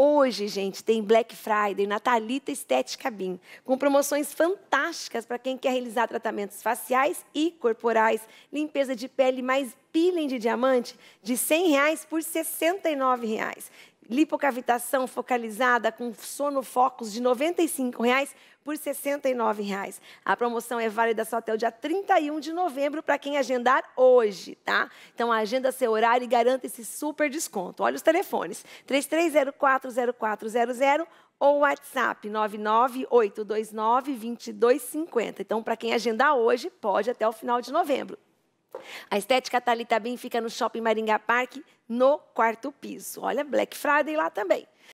Hoje, gente, tem Black Friday Natalita Estética Bin, com promoções fantásticas para quem quer realizar tratamentos faciais e corporais, limpeza de pele mais peeling de diamante de R$ 100 por R$ 69 lipocavitação focalizada com sono focos de R$ 95,00 por R$ 69,00. A promoção é válida só até o dia 31 de novembro para quem agendar hoje, tá? Então agenda seu horário e garanta esse super desconto. Olha os telefones: 33040400 ou WhatsApp 998292250. Então para quem agendar hoje, pode até o final de novembro. A Estética Talita Bem fica no Shopping Maringá Park, no quarto piso. Olha, Black Friday lá também.